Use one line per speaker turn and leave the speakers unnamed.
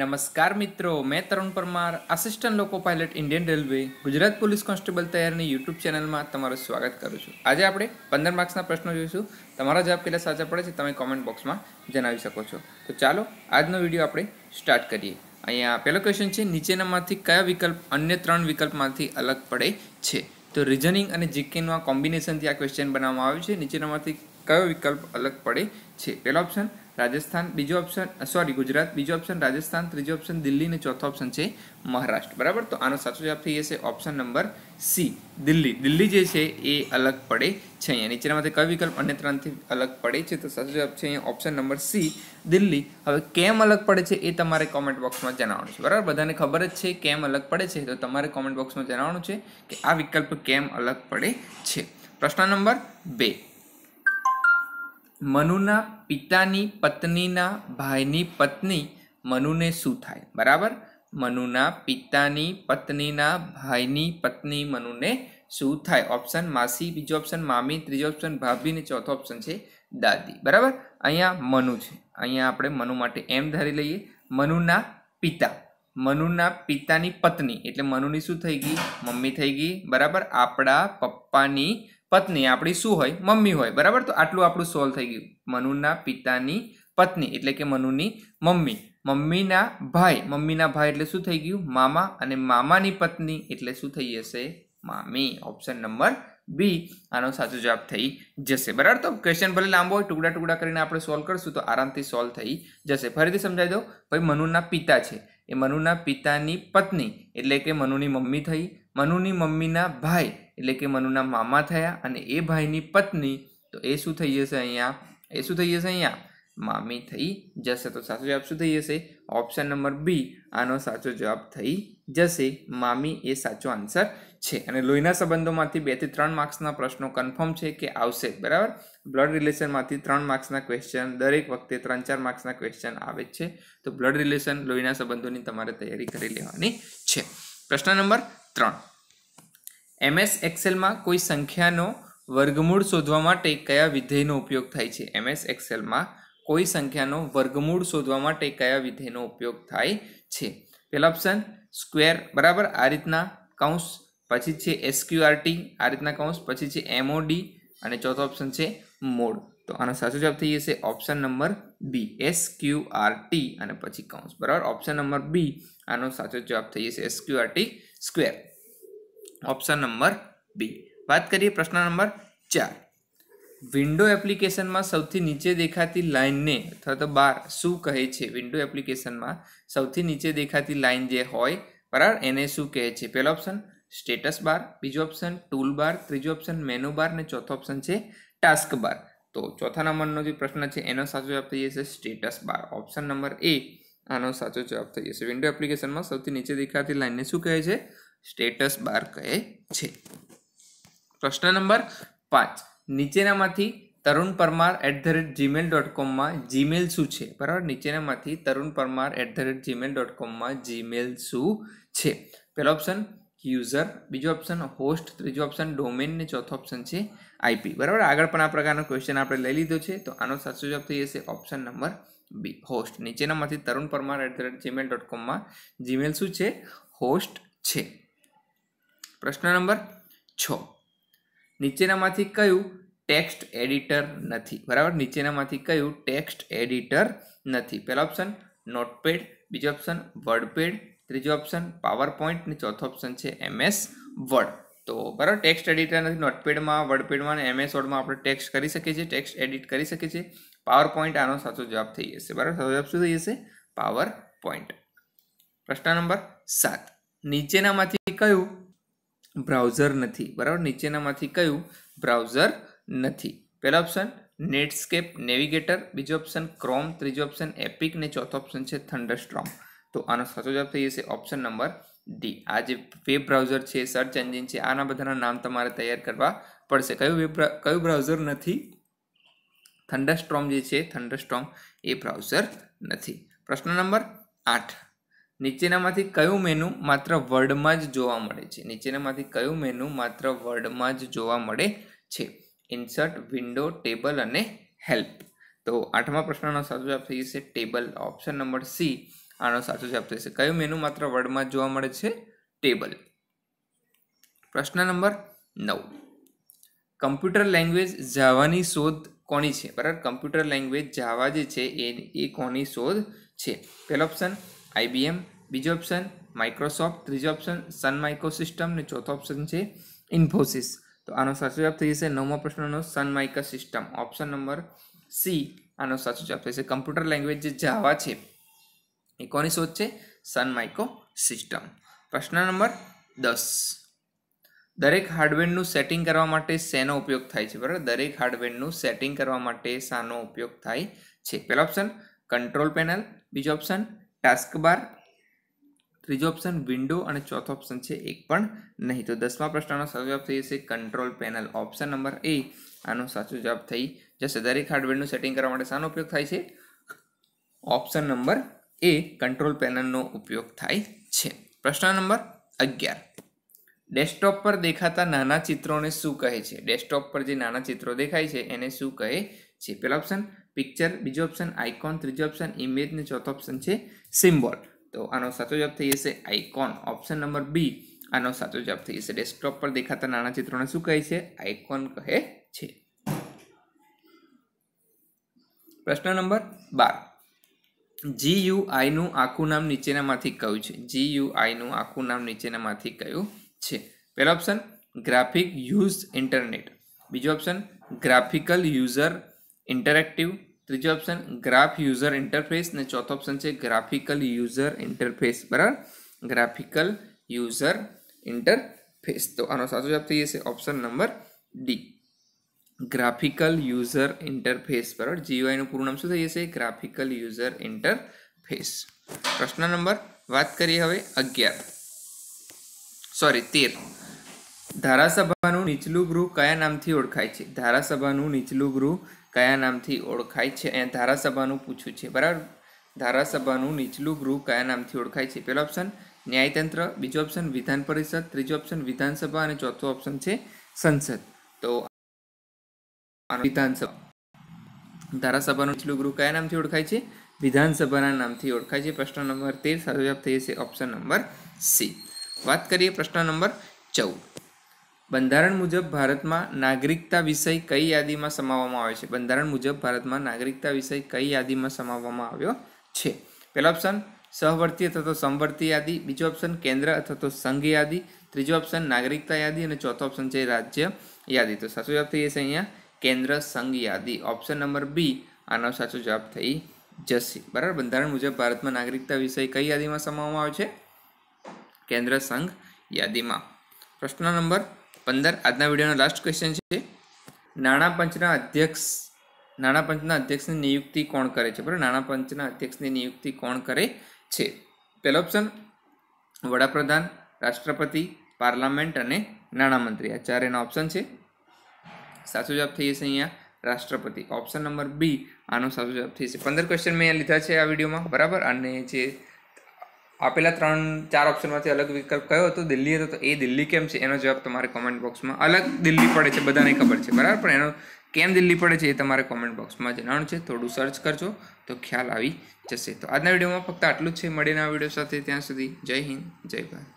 નમસ્કાર મિત્રો મેં Tarun Parmar assistant loco pilot Indian railway Gujarat police constable તૈયારની યુટ્યુબ ચેનલમાં તમારું સ્વાગત કરું છું આજે આપણે પંદર માર્ક્સના પ્રશ્નો જોઈશું તમારા જવાબ કેટલા સાચા પડે છે તમે કોમેન્ટ બોક્સમાં જણાવી શકો છો તો ચાલો આજનો વિડીયો આપણે સ્ટાર્ટ કરીએ અહીંયા પહેલો ક્વેશ્ચન છે નીચેનામાંથી કયા વિકલ્પ અન્ય ત્રણ વિકલ્પમાંથી અલગ પડે છે તો રિઝનિંગ અને જીકેના કોમ્બિનેશનથી આ ક્વેશ્ચન બનાવવામાં આવ્યું છે નીચેનામાંથી કયો વિકલ્પ અલગ પડે છે પહેલો ઓપ્શન રાજસ્થાન બીજો ઓપ્શન સોરી ગુજરાત બીજો ઓપ્શન રાજસ્થાન ત્રીજો ઓપ્શન દિલ્હી અને ચોથો ઓપ્શન છે મહારાષ્ટ્ર બરાબર તો આનો સાચો જવાબ થઈ જશે option number C Delhi Delhi જે છે એ અલગ પડે છે અહીંયા નીચેનામાંથી કયો વિકલ્પ અન્ય ત્રણથી અલગ પડે છે તો સાચો જવાબ છે અહીંયા ઓપ્શન નંબર સી દિલ્હી હવે કેમ અલગ પડે છે એ તમારે કોમેન્ટ બોક્સમાં જણાવવાનું છે બરાબર બધાને ખબર જ છે કેમ અલગ પડે છે તો તમારે કોમેન્ટ બોક્સમાં જણાવવાનું છે કે આ વિકલ્પ કેમ અલગ પડે છે પ્રશ્ન નંબર બે મનુના પિતાની પત્નીના ભાઈની પત્ની મનુને શું થાય બરાબર મનુના પિતાની પત્નીના ભાઈની પત્ની મનુને શું થાય ઓપ્શન માસી બીજો ઓપ્શન મામી ત્રીજો ઓપ્શન ભાભી ને ચોથો ઓપ્શન છે દાદી બરાબર અહીંયા મનુ છે અહીંયા આપણે મનુ માટે એમ ધારી લઈએ મનુના પિતા મનુના પિતાની પત્ની એટલે મનુની શું થઈ ગઈ મમ્મી થઈ ગઈ બરાબર આપણા પપ્પાની પત્ની આપણી શું હોય મમ્મી હોય બરાબર તો આટલું આપણું સોલ્વ થઈ ગયું મનુના પિતાની પત્ની એટલે કે મનુની મમ્મી મમ્મીના ભાઈ મમ્મીના ભાઈ એટલે શું થઈ ગયું મામા અને મામાની પત્ની એટલે શું થઈ જશે મામી ઓપ્શન નંબર બી આનો સાચો જવાબ થઈ જશે બરાબર તો ક્વેશ્ચન ભલે લાંબો હોય ટુકડા ટુકડા કરીને આપણે સોલ્વ કરશું તો આરામથી સોલ્વ થઈ જશે ફરીથી સમજાવી દો ભાઈ મનુના પિતા છે એ મનુના પિતાની પત્ની એટલે કે મનુની મમ્મી થઈ મનુની મમ્મીના ભાઈ એટલે કે મનુના મામા થયા અને એ ભાઈની પત્ની તો એ શું થઈ જશે અહીંયા એ શું થઈ જશે અહીંયા મામી થઈ જશે તો સાચો જવાબ શું થઈ જશે ઓપ્શન નંબર બી આનો સાચો જવાબ થઈ જશે મામી એ સાચો આન્સર છે અને લોહીના સંબંધોમાંથી બેથી ત્રણ માર્ક્સના પ્રશ્નો કન્ફર્મ છે કે આવશે બરાબર બ્લડ રિલેશનમાંથી ત્રણ માર્ક્સના ક્વેશ્ચન દરેક વખતે ત્રણ ચાર માર્ક્સના ક્વેશ્ચન આવે છે તો બ્લડ રિલેશન લોહીના સંબંધોની તમારે તૈયારી કરી લેવાની છે પ્રશ્ન નંબર ત્રણ એમએસ એક્સેલમાં કોઈ સંખ્યાનો વર્ગમૂળ શોધવા માટે કયા વિધેયનો ઉપયોગ થાય છે એમએસ એક્સેલમાં કોઈ સંખ્યાનો વર્ગમૂળ શોધવા માટે કયા વિધેયનો ઉપયોગ થાય છે પહેલા ઓપ્શન સ્ક્વેર બરાબર આ રીતના કૌંસ પછી છે એસક્યુઆરટી આ રીતના કૌંસ પછી છે એમઓડી અને ચોથો ઓપ્શન છે મોડ તો આનો સાચો જવાબ થઈ જશે option number B S Q T અને પછી કૌંસ બરાબર ઓપ્શન નંબર બી આનો સાચો જવાબ થઈ જશે SQRT square option number B વાત કરીએ પ્રશ્ન નંબર ચાર વિન્ડો એપ્લિકેશનમાં સૌથી નીચે દેખાતી લાઇનને અથવા તો બાર શું કહે છે વિન્ડો એપ્લિકેશનમાં સૌથી નીચે દેખાતી લાઇન જે હોય બરાબર એને શું કહે છે પહેલો ઓપ્શન સ્ટેટસ બાર બીજો ઓપ્શન ટૂલ બાર ત્રીજો ઓપ્શન મેનુ બાર અને ચોથો ઓપ્શન છે ટાસ્ક બાર તો ચોથા નંબરનો જે પ્રશ્ન છે એનો સાચો જવાબ થઈ જશે status bar option number A આનો સાચો જવાબ થઈ જશે વિન્ડો એપ્લિકેશનમાં સૌથી નીચે દેખાતી લાઇનને શું કહે છે સ્ટેટસ બાર કહે છે પ્રશ્ન નંબર પાંચ નીચેનામાંથી Tarun Parmar at the rate Gmail dot કોમમાં જીમેલ શું છે બરાબર નીચેનામાંથી Tarun Parmar at the rate Gmail dot કોમમાં જીમેલ શું છે પહેલો ઓપ્શન યુઝર બીજો ઓપ્શન હોસ્ટ ત્રીજો ઓપ્શન ડોમેન ને ચોથો ઓપ્શન છે આઈપી બરાબર આગળ પણ આ પ્રકારનો ક્વેશ્ચન આપણે લઈ લીધો છે તો આનો સાચો જવાબ થઈ જશે ઓપ્શન નંબર બી હોસ્ટ નીચેનામાંથી Tarun Parmar at the rate Gmail dot કોમમાં જીમેલ શું છે હોસ્ટ છે પ્રશ્ન નંબર છ નીચેનામાંથી કયું ટેક્સ્ટ એડિટર નથી બરાબર નીચેનામાંથી કયું ટેક્સ્ટ એડિટર નથી પહેલો ઓપ્શન નોટપેડ બીજો ઓપ્શન વર્ડપેડ ત્રીજો ઓપ્શન પાવર પોઈન્ટ અને ચોથો ઓપ્શન છે એમએસ વર્ડ તો બરાબર ટેક્સ્ટ એડિટર નથી નોટપેડમાં વર્ડપેડમાં અને એમએસ વર્ડમાં આપણે ટેક્સ્ટ કરી શકીએ છીએ ટેક્સ્ટ એડિટ કરી શકીએ છીએ પાવર પોઈન્ટ આનો સાચો જવાબ થઈ જશે બરાબર સાચો જવાબ શું થઈ જશે પાવર પોઈન્ટ પ્રશ્ન નંબર સાત નીચેનામાંથી કયું બ્રાઉઝર નથી બરાબર નીચેનામાંથી કયું બ્રાઉઝર નથી પહેલો ઓપ્શન નેટસ્કેપ નેવિગેટર બીજો ઓપ્શન ક્રોમ ત્રીજો ઓપ્શન એપિક ને ચોથો ઓપ્શન છે થંડરસ્ટ્રોમ તો આનો સાચો જવાબ થઈ જશે ઓપ્શન નંબર ડી આ જે વેબ બ્રાઉઝર છે સર્ચ એન્જિન છે આના બધાના નામ તમારે તૈયાર કરવા પડશે કયું વેબ કયું બ્રાઉઝર નથી થંડરસ્ટ્રોમ જે છે થંડરસ્ટ્રોમ એ બ્રાઉઝર નથી પ્રશ્ન નંબર આઠ નીચેનામાંથી કયું મેનુ માત્ર વર્ડમાં જ જોવા મળે છે નીચેનામાંથી કયું મેનુ માત્ર વર્ડમાં જ જોવા મળે છે ઇન્સર્ટ વિન્ડો ટેબલ અને હેલ્પ તો આઠમા પ્રશ્નનો સાચો જવાબ થઈ જશે ટેબલ ઓપ્શન નંબર સી આનો સાચો જવાબ થશે કયું મેનુ માત્ર વર્ડમાં જોવા મળે છે ટેબલ પ્રશ્ન નંબર નવ કમ્પ્યુટર લેંગ્વેજ જાવાની શોધ કોની છે બરાબર કમ્પ્યુટર લેંગ્વેજ જાવા જે છે એ એ કોની શોધ છે પહેલો ઓપ્શન આઈબીએમ બીજો ઓપ્શન માઇક્રોસોફ્ટ ત્રીજો ઓપ્શન સન માઇક્રોસિસ્ટમ ને ચોથો ઓપ્શન છે ઇન્ફોસિસ તો આનો સાચો જવાબ થઈ જશે નવમો પ્રશ્નનો Sun Microsystem option number C આનો સાચો જવાબ થઈ જશે કમ્પ્યુટર લેંગ્વેજ જે જાવા છે એ કોની શોધ છે સન માઇક્રો સિસ્ટમ પ્રશ્ન નંબર દસ દરેક હાર્ડવેરનું સેટિંગ કરવા માટે શેનો ઉપયોગ થાય છે બરાબર દરેક હાર્ડવેરનું સેટિંગ કરવા માટે શાનો ઉપયોગ થાય છે પહેલો ઓપ્શન કંટ્રોલ પેનલ બીજો ઓપ્શન ટાસ્ક બાર ત્રીજો ઓપ્શન વિન્ડો અને ચોથો ઓપ્શન છે એક પણ નહીં તો દસમા પ્રશ્નનો સાચો જવાબ થઈ જશે control panel option number A આનો સાચો જવાબ થઈ જશે દરેક હાર્ડવેરનું સેટિંગ કરવા માટે શાનો ઉપયોગ થાય છે ઓપ્શન નંબર એ કંટ્રોલ પેનલનો ઉપયોગ થાય છે પ્રશ્ન નંબર અગિયાર ડેસ્કટોપ પર દેખાતા નાના ચિત્રોને શું કહે છે ડેસ્કટોપ પર જે નાના ચિત્રો દેખાય છે એને શું કહે છે પહેલો ઓપ્શન પિક્ચર બીજો ઓપ્શન આઇકોન ત્રીજો ઓપ્શન ઇમેજ ને ચોથો ઓપ્શન છે સિમ્બોલ તો આનો સાચો જવાબ થઈ જશે આઇકોન ઓપ્શન નંબર બી આનો સાચો જવાબ થઈ જશે ડેસ્કટોપ પર દેખાતા નાના ચિત્રોને શું કહે છે આઇકોન કહે છે પ્રશ્ન નંબર બાર જી જીયુઆઈનું આખું નામ નીચેનામાંથી કયું છે જી જીયુઆઈનું આખું નામ નીચેનામાંથી કયું છે પહેલો ઓપ્શન ગ્રાફિક યુઝ ઇન્ટરનેટ બીજો ઓપ્શન ગ્રાફિકલ યુઝર ઇન્ટરેક્ટિવ ત્રીજો ઓપ્શન ગ્રાફ યુઝર ઇન્ટરફેસ ને ચોથો ઓપ્શન છે ગ્રાફિકલ યુઝર ઇન્ટરફેસ બરાબર ગ્રાફિકલ યુઝર ઇન્ટરફેસ તો આનો સાચો જવાબ થઈ જશે option number D graphical user interface બરાબર જીયુઆઈનું પૂરું નામ શું થઈ જશે ગ્રાફિકલ યુઝર ઇન્ટરફેસ પ્રશ્ન નંબર વાત કરીએ હવે અગિયાર સોરી તેર ધારાસભાનું નીચલું ગૃહ કયા નામથી ઓળખાય છે ધારાસભાનું નીચલું ગૃહ કયા નામથી ઓળખાય છે અહીંયા ધારાસભાનું પૂછ્યું છે બરાબર ધારાસભાનું નીચલું ગૃહ કયા નામથી ઓળખાય છે પહેલો ઓપ્શન ન્યાયતંત્ર બીજો ઓપ્શન વિધાન પરિષદ ત્રીજો ઓપ્શન વિધાનસભા અને ચોથો ઓપ્શન છે સંસદ તો વિધાનસભા ધારાસભાનું નીચલું ગૃહ કયા નામથી ઓળખાય છે વિધાનસભાના નામથી ઓળખાય છે પ્રશ્ન નંબર તેર સારો જવાબ થઈ જશે ઓપ્શન નંબર સી વાત કરીએ પ્રશ્ન નંબર ચૌદ બંધારણ મુજબ ભારતમાં નાગરિકતા વિષય કઈ યાદીમાં સમાવવામાં આવે છે બંધારણ મુજબ ભારતમાં નાગરિકતા વિષય કઈ યાદીમાં સમાવવામાં આવ્યો છે પહેલો ઓપ્શન સહવર્તી અથવા તો સમવર્તી યાદી બીજો ઓપ્શન કેન્દ્ર અથવા તો સંઘ યાદી ત્રીજો ઓપ્શન નાગરિકતા યાદી અને ચોથો ઓપ્શન છે રાજ્ય યાદી તો સાચો જવાબ થઈ જશે અહીંયા કેન્દ્ર સંઘ યાદી ઓપ્શન નંબર બી આનો સાચો જવાબ થઈ જશે બરાબર બંધારણ મુજબ ભારતમાં નાગરિકતા વિષય કઈ યાદીમાં સમાવવામાં આવે છે કેન્દ્ર સંઘ યાદીમાં પ્રશ્ન નંબર પંદર આજના વિડીયોનો લાસ્ટ ક્વેશ્ચન છે નાણાં પંચના અધ્યક્ષ નાણાં પંચના અધ્યક્ષની નિયુક્તિ કોણ કરે છે બરાબર નાણાં પંચના અધ્યક્ષની નિયુક્તિ કોણ કરે છે પહેલો ઓપ્શન વડાપ્રધાન રાષ્ટ્રપતિ પાર્લામેન્ટ અને નાણામંત્રી આ ચાર એના ઓપ્શન છે સાચો જવાબ થઈ જશે અહીંયા રાષ્ટ્રપતિ ઓપ્શન નંબર બી આનો સાચો જવાબ થઈ જશે પંદર ક્વેશ્ચન મેં લીધા છે આ વિડીયોમાં બરાબર અને જે આપેલા ત્રણ ચાર ઓપ્શનમાંથી અલગ વિકલ્પ કયો હતો દિલ્હી હતો તો એ દિલ્હી કેમ છે એનો જવાબ તમારે કોમેન્ટ બોક્સમાં અલગ દિલ્હી પડે છે બધાને ખબર છે બરાબર પણ એનો કેમ દિલ્હી પડે છે એ તમારે કોમેન્ટ બોક્સમાં જણાવવાનું છે થોડું સર્ચ કરજો તો ખ્યાલ આવી જશે તો આજના વિડીયોમાં ફક્ત આટલું જ છે મળીને આ વિડીયો સાથે ત્યાં સુધી જય હિન્દ જય ભારત